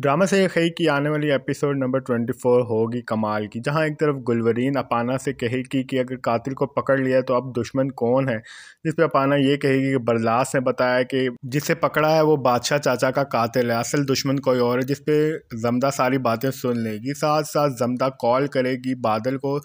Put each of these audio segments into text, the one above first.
drama से यह कही कि आने वाली एपिसोड नंबर ट्वेंटी फोर होगी कमाल की जहां एक तरफ गुलवरीन अपाना से कहेगी कि अगर कातिल को पकड़ लिया तो अब दुश्मन कौन है जिस पर अपाना ये कहेगी कि बरलास ने बताया कि जिसे पकड़ा है वो बादशाह चाचा का कातिल है असल दुश्मन कोई और है जिस पर जमदा सारी बातें सुन लेगी साथ साथ जमदा कॉल करेगी बादल को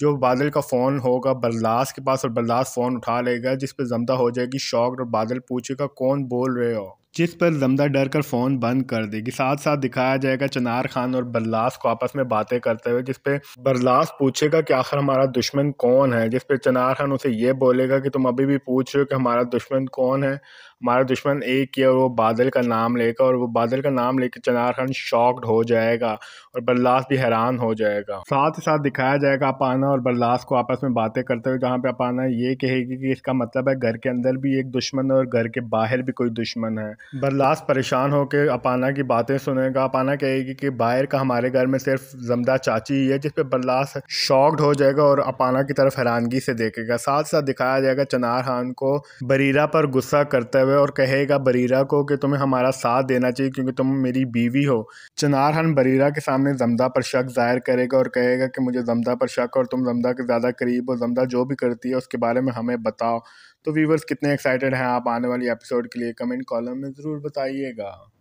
जो बादल का फ़ोन होगा बरलास के पास और बरलास फ़ोन उठा लेगा जिस पर जमदा हो जाएगी शॉक और बादल पूछेगा कौन बोल रहे हो जिस पर जमदा डर कर फ़ोन बंद कर देगी साथ साथ दिखाया जाएगा चनार खान और बरलास को आपस में बातें करते हुए जिसपे बरलास पूछेगा कि आखिर हमारा दुश्मन कौन है जिसपे चनार खान उसे ये बोलेगा कि तुम अभी भी पूछ रहे हो कि हमारा दुश्मन कौन है हमारा दुश्मन एक ही और वो बादल का नाम लेकर और वो बादल का नाम लेकर चनार खान शॉक्ड हो जाएगा और बरलास भी हैरान हो जाएगा साथ ही साथ दिखाया जाएगा अपाना और बरलास को आपस में बातें करते हुए जहाँ पे अपाना ये कहेगी कि इसका मतलब है घर के अंदर भी एक दुश्मन है और घर के बाहर भी कोई दुश्मन है बरलास परेशान होकर अपाना की बातें सुनेगा अपाना कहेगी कि बाहर का हमारे घर में सिर्फ जमदा चाची ही है जिसपे बरलास शॉक्ड हो जाएगा और अपाना की तरफ हैरानगी से देखेगा साथ साथ दिखाया जाएगा चनार खान को बरीरा पर गुस्सा करते हुए है और कहेगा बरीरा को कि तुम्हें हमारा साथ देना चाहिए क्योंकि तुम मेरी बीवी हो चनार हन बरीरा के सामने जमदा पर शक जाहिर करेगा और कहेगा कि मुझे जमदा पर शक और तुम जमदा के ज़्यादा करीब हो जमदा जो भी करती है उसके बारे में हमें बताओ तो व्यूवर्स कितने एक्साइटेड हैं आप आने वाली एपिसोड के लिए कमेंट कॉलम में ज़रूर बताइएगा